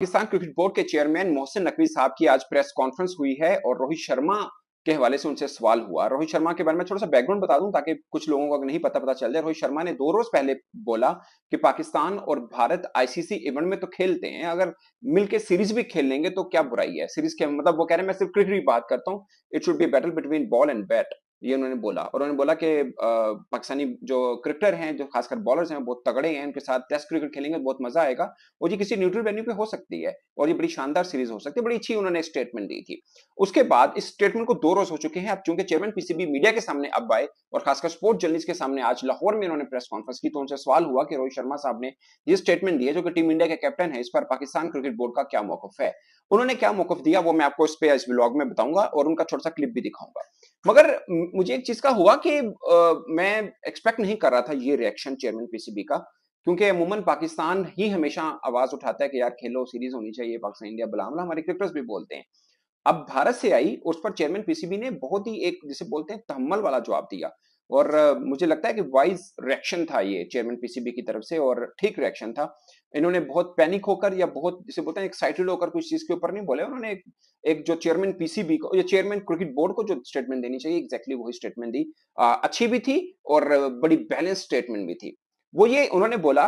Pakistan cricket board के chairman Mohsin Naqvi साहब की आज प्रेस कॉन्फ्रेंस हुई है और रोहित शर्मा के हवाले से उनसे सवाल हुआ रोहित शर्मा के बारे में थोड़ा सा बैकग्राउंड बता दूं ताकि कुछ लोगों को नहीं पता पता चल जाए रोहित शर्मा ने दो रोज पहले बोला कि पाकिस्तान और भारत आईसीसी इवेंट में तो खेलते हैं अगर मिलके सीरीज भी खेल लेंगे तो क्या बुराई है सीरीज के मतलब वो कह रहे हैं मैं सिर्फ क्रिकेट की बात करता हूँ it should be battle between ball and bat ये उन्होंने बोला और उन्होंने बोला कि पाकिस्तानी जो क्रिकेटर हैं जो खासकर बॉलर्स हैं बहुत तगड़े हैं उनके साथ टेस्ट क्रिकेट खेलेंगे बहुत मजा आएगा और ये किसी न्यूट्रल वेन्यू पे हो सकती है और ये बड़ी शानदार सीरीज हो सकती है बड़ी अच्छी उन्होंने स्टेटमेंट दी थी उसके बाद इस स्टेटमेंट को दो रोज हो चुके हैं अब चूंकि चेयरमैन पीसीबी मीडिया के सामने अब आए और खासकर स्पोर्ट्स जर्नलिस्ट के सामने आज लाहौर में उन्होंने प्रेस कॉन्फ्रेंस की तो उनसे सवाल हुआ कि रोहित शर्मा साहब ने ये स्टेटमेंट दिया जो कि टीम इंडिया के कैप्टन है इस पर पाकिस्तान क्रिकेट बोर्ड का क्या मौकफ है उन्होंने क्या मौकफ दिया वो मैं आपको इस पे इस ब्लॉग में बताऊंगा और उनका छोटा सा क्लिप भी दिखाऊंगा मगर मुझे एक चीज का हुआ कि आ, मैं एक्सपेक्ट नहीं कर रहा था ये रिएक्शन चेयरमैन पीसीबी का क्योंकि अमूमन पाकिस्तान ही हमेशा आवाज उठाता है कि यार खेलो सीरीज होनी चाहिए पाकिस्तान इंडिया बलामला हमारे क्रिकेटर्स भी बोलते हैं अब भारत से आई उस पर चेयरमैन पीसीबी ने बहुत ही एक जिसे बोलते हैं तहमल वाला जवाब दिया और मुझे लगता है कि वाइज रिएक्शन था ये चेयरमैन पीसीबी की तरफ से और ठीक रिएक्शन था इन्होंने बहुत पैनिक होकर या बहुत जिसे बोलते हैं एक्साइटेड होकर कुछ चीज के ऊपर नहीं बोले उन्होंने एक, एक जो चेयरमैन पीसीबी को या चेयरमैन क्रिकेट बोर्ड को जो स्टेटमेंट देनी चाहिए एग्जैक्टली वही स्टेटमेंट दी आ, अच्छी भी थी और बड़ी बैलेंस स्टेटमेंट भी थी वो ये उन्होंने बोला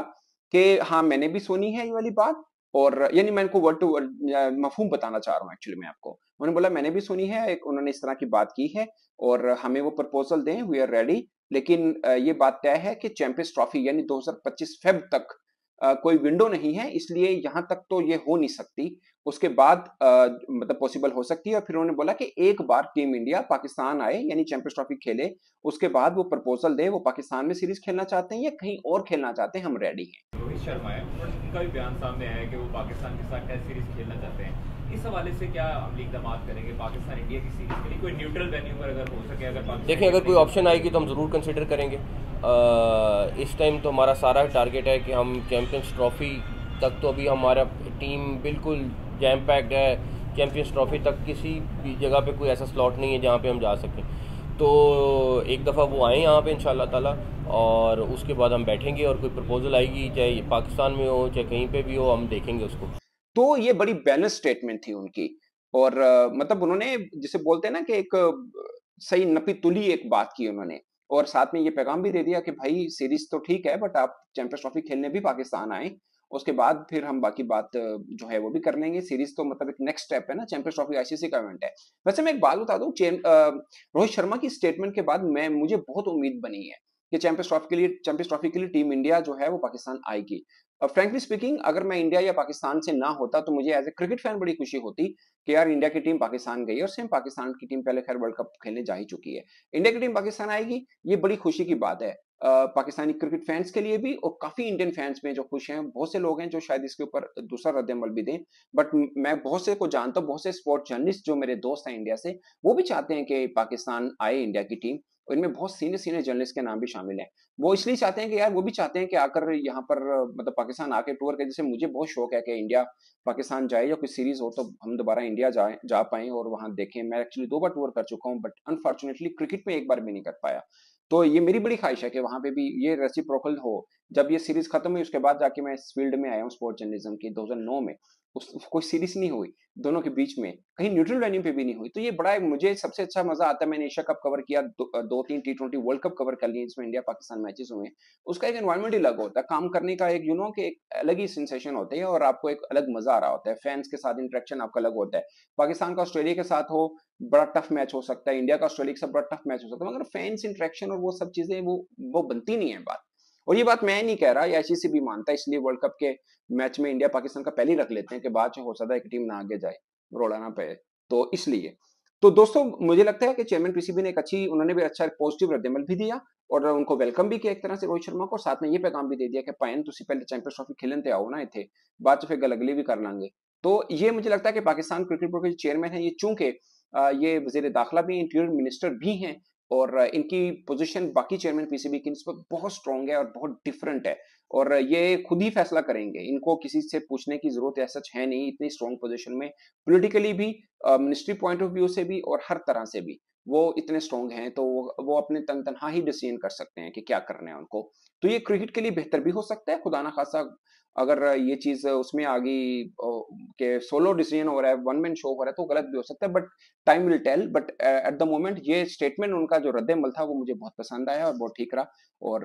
कि हाँ मैंने भी सुनी है ये वाली बात और यानी मैं इनको वर्ड टू वर्ड मफहूम बताना चाह रहा हूँ एक्चुअली मैं आपको उन्होंने बोला मैंने भी सुनी है एक उन्होंने इस तरह की बात की है और हमें वो प्रपोजल दें वी आर रेडी लेकिन ये बात तय है कि चैंपियंस ट्रॉफी यानी 2025 फेब तक कोई विंडो नहीं है इसलिए यहाँ तक तो ये हो नहीं सकती उसके बाद मतलब पॉसिबल हो सकती है और फिर उन्होंने बोला कि एक बार टीम इंडिया पाकिस्तान आए यानी चैंपियंस ट्रॉफी खेले उसके बाद वो प्रपोजल दे वो पाकिस्तान में सीरीज खेलना चाहते हैं या कहीं और खेलना चाहते हैं हम रेडी हैं रोहित शर्मा है और उनका भी बयान सामने आया कि वो पाकिस्तान के साथ टेस्ट सीरीज खेलना चाहते हैं इस हवाले से क्या अमली इकदाम करेंगे पाकिस्तान इंडिया की सीरीज के लिए कोई न्यूट्रल वेन्यू पर अगर हो सके अगर देखिए अगर कोई ऑप्शन आएगी तो हम ज़रूर कंसिडर करेंगे इस टाइम तो हमारा सारा टारगेट है कि हम चैम्पियंस ट्रॉफी तक तो अभी हमारा टीम बिल्कुल जैम पैक्ड है चैम्पियंस ट्रॉफी तक किसी भी जगह पे कोई ऐसा स्लॉट नहीं है जहाँ पे हम जा सकें तो एक दफ़ा वो आएँ यहाँ पे इन ताला और उसके बाद हम बैठेंगे और कोई प्रपोजल आएगी चाहे पाकिस्तान में हो चाहे कहीं पे भी हो हम देखेंगे उसको तो ये बड़ी बैलेंस स्टेटमेंट थी उनकी और मतलब उन्होंने जिसे बोलते हैं ना कि एक सही नपी तुली एक बात की उन्होंने और साथ में ये पैगाम भी दे दिया कि भाई सीरीज तो ठीक है बट आप चैंपियंस ट्रॉफी खेलने भी पाकिस्तान आए उसके बाद फिर हम बाकी बात जो है वो भी कर लेंगे सीरीज तो मतलब एक नेक्स्ट स्टेप है ना चैंपियंस ट्रॉफी आईसीसी का इवेंट है वैसे मैं एक बात बता दूं रोहित शर्मा की स्टेटमेंट के बाद मैं मुझे बहुत उम्मीद बनी है कि चैंपियंस ट्रॉफी के लिए चैंपियंस ट्रॉफी के लिए टीम इंडिया जो है वो पाकिस्तान आएगी फ्रेंकली स्पीकिंग अगर मैं इंडिया या पाकिस्तान से ना होता तो मुझे एज ए क्रिकेट फैन बड़ी खुशी होती कि यार इंडिया की टीम पाकिस्तान गई और सेम पाकिस्तान की टीम पहले खैर वर्ल्ड कप खेलने जा ही चुकी है इंडिया की टीम पाकिस्तान आएगी ये बड़ी खुशी की बात है पाकिस्तानी क्रिकेट फैंस के लिए भी और काफी इंडियन फैंस में जो खुश हैं बहुत से लोग हैं जो शायद इसके ऊपर दूसरा रद्द अमल भी दें बट मैं बहुत से को जानता हूँ बहुत से स्पोर्ट्स जर्नलिस्ट जो मेरे दोस्त हैं इंडिया से वो भी चाहते हैं कि पाकिस्तान आए इंडिया की टीम और तो इनमें बहुत सीनियर सीनियर जर्नलिस्ट के नाम भी शामिल हैं वो इसलिए चाहते हैं कि यार वो भी चाहते हैं कि आकर यहाँ पर मतलब पाकिस्तान आके टूर कर जैसे मुझे बहुत शौक है कि इंडिया पाकिस्तान जाए या कोई सीरीज हो तो हम दोबारा इंडिया जाए जा पाए और वहाँ देखें मैं एक्चुअली दो बार टूर कर चुका हूँ बट अनफॉर्चुनेटली क्रिकेट में एक बार भी नहीं कर पाया तो ये मेरी बड़ी ख्वाहिश है कि वहाँ पे भी ये रेसिप्रोकल हो जब ये सीरीज खत्म हुई उसके बाद जाके मैं इस फील्ड में आया हूँ स्पोर्ट्स जर्नलिज्म की 2009 में उस कोई सीरीज नहीं हुई दोनों के बीच में कहीं न्यूट्रल वेन्यू पे भी नहीं हुई तो ये बड़ा मुझे सबसे अच्छा मजा आता है मैंने एशिया कप कवर किया दो, दो तीन T twenty world cup cover कर लिए इसमें इंडिया पाकिस्तान मैचेस हुए उसका एक एनवायरमेंट ही अलग होता है काम करने का एक यू नो के एक अलग ही सेंसेशन होता है और आपको एक अलग मजा आ रहा होता है फैंस के साथ इंट्रेक्शन आपका अलग होता है पाकिस्तान का ऑस्ट्रेलिया के साथ हो बड़ा टफ मैच हो सकता है इंडिया का ऑस्ट्रेलिया के साथ बड़ा टफ मैच हो सकता है मगर फैंस इंट्रेक्शन और वो सब चीजें वो वो बनती नहीं है बात और ये बात मैं नहीं कह रहा या आईसीसी भी मानता है इसलिए वर्ल्ड कप के मैच में इंडिया पाकिस्तान का पहले ही रख लेते हैं कि बाद हो सकता है टीम ना आगे जाए रोड़ा ना पे तो इसलिए तो दोस्तों मुझे लगता है कि चेयरमैन पीसीबी ने एक अच्छी उन्होंने भी अच्छा पॉजिटिव रद्दमल भी दिया और उनको वेलकम भी किया एक तरह से रोहित शर्मा को साथ में ये पैगाम भी दे दिया कि पायन तुम पहले चैंपियंस ट्रॉफी खेलन ते आओ ना इतने बाद फिर गल अगली भी कर लांगे तो ये मुझे लगता है कि पाकिस्तान क्रिकेट बोर्ड के चेयरमैन है ये चूंकि ये वजीर दाखिला भी इंटीरियर मिनिस्टर भी हैं और इनकी पोजीशन बाकी चेयरमैन पीसीबी की नस्बत बहुत स्ट्रांग है और बहुत डिफरेंट है और ये खुद ही फैसला करेंगे इनको किसी से पूछने की जरूरत या सच है नहीं इतनी स्ट्रांग पोजीशन में पॉलिटिकली भी मिनिस्ट्री पॉइंट ऑफ व्यू से भी और हर तरह से भी वो इतने स्ट्रॉन्ग हैं तो वो अपने तन तनहा ही डिसीजन कर सकते हैं कि क्या करना है उनको तो ये क्रिकेट के लिए बेहतर भी हो सकता है खुदा ना खासा अगर ये चीज उसमें आ गई के सोलो डिसीजन हो रहा है वन मैन शो हो रहा है तो गलत भी हो सकता है but time will tell but at the moment ये स्टेटमेंट उनका जो रद्दमल था वो मुझे बहुत पसंद आया और बहुत ठीक रहा और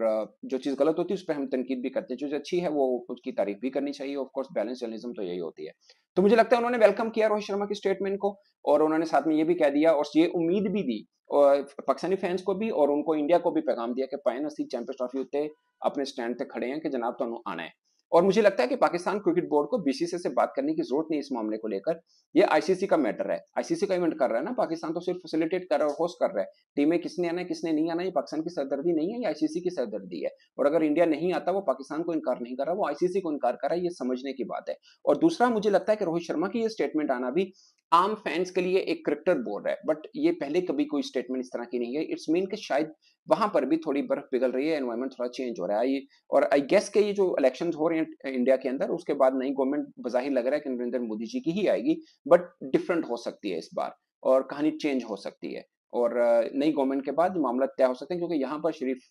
जो चीज़ गलत होती है उस पर हम तनकीद भी करते हैं जो चीज़ अच्छी है वो उसकी तारीफ भी करनी चाहिए ऑफकोर्स बैलेंस जर्नलिज्म तो यही होती है तो मुझे लगता है उन्होंने वेलकम किया रोहित शर्मा की स्टेटमेंट को और उन्होंने साथ में ये भी कह दिया और ये उम्मीद भी दी और पाकिस्तानी फैंस को भी और उनको इंडिया को भी पैगाम दिया कि पाइन असी चैंपियंस ट्रॉफी उत्ते अपने स्टैंड पे खड़े हैं कि जनाब तो आना है और मुझे लगता है कि पाकिस्तान क्रिकेट बोर्ड को बीसीसीआई से बात करने की जरूरत नहीं इस मामले को लेकर ये आईसीसी का मैटर है आईसीसी का इवेंट कर रहा है ना पाकिस्तान तो सिर्फ फैसिलिटेट कर रहा है होस्ट कर रहा है टीमें किसने आना है किसने नहीं आना ये पाकिस्तान की सरदर्दी नहीं है ये आईसीसी की सरदर्दी है और अगर इंडिया नहीं आता वो पाकिस्तान को इनकार नहीं कर रहा वो आईसीसी को इनकार कर रहा है ये समझने की बात है और दूसरा मुझे लगता है कि रोहित शर्मा की ये स्टेटमेंट आना भी आम फैंस के लिए एक क्रिकेटर बोल रहा है बट ये पहले कभी कोई स्टेटमेंट इस तरह की नहीं है इट्स मीन कि शायद वहां पर भी थोड़ी बर्फ पिघल रही है एनवायरमेंट थोड़ा चेंज हो रहा है ये और आई गेस के ये जो इलेक्शन हो रहे हैं इंडिया के अंदर उसके बाद नई गवर्नमेंट बजाही लग रहा है कि नरेंद्र मोदी जी की ही आएगी बट डिफरेंट हो सकती है इस बार और कहानी चेंज हो सकती है और नई गवर्नमेंट के बाद मामला तय हो सकते हैं क्योंकि यहाँ पर शरीफ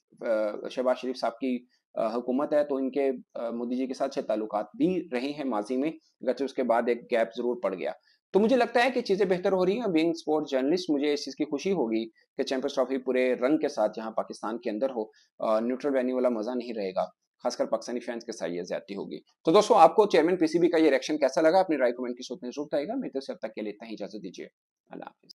शहबाज शरीफ साहब की हुकूमत है तो इनके मोदी जी के साथ छह ताल्लुक भी रहे हैं माजी में अगर उसके बाद एक गैप जरूर पड़ गया तो मुझे लगता है कि चीज़ें बेहतर हो रही हैं बीइंग स्पोर्ट्स जर्नलिस्ट मुझे इस चीज़ की खुशी होगी कि चैंपियंस ट्रॉफी पूरे रंग के साथ यहाँ पाकिस्तान के अंदर हो न्यूट्रल वेन्यू वाला मज़ा नहीं रहेगा खासकर पाकिस्तानी फैंस के साथ ये ज्यादा होगी तो दोस्तों आपको चेयरमैन पीसीबी का ये रिएक्शन कैसा लगा अपनी राय कमेंट की सोचने जरूरत आएगा मेरे तो से अब तक के लिए इतना ही इजाजत दीजिए अल्लाह हाफिज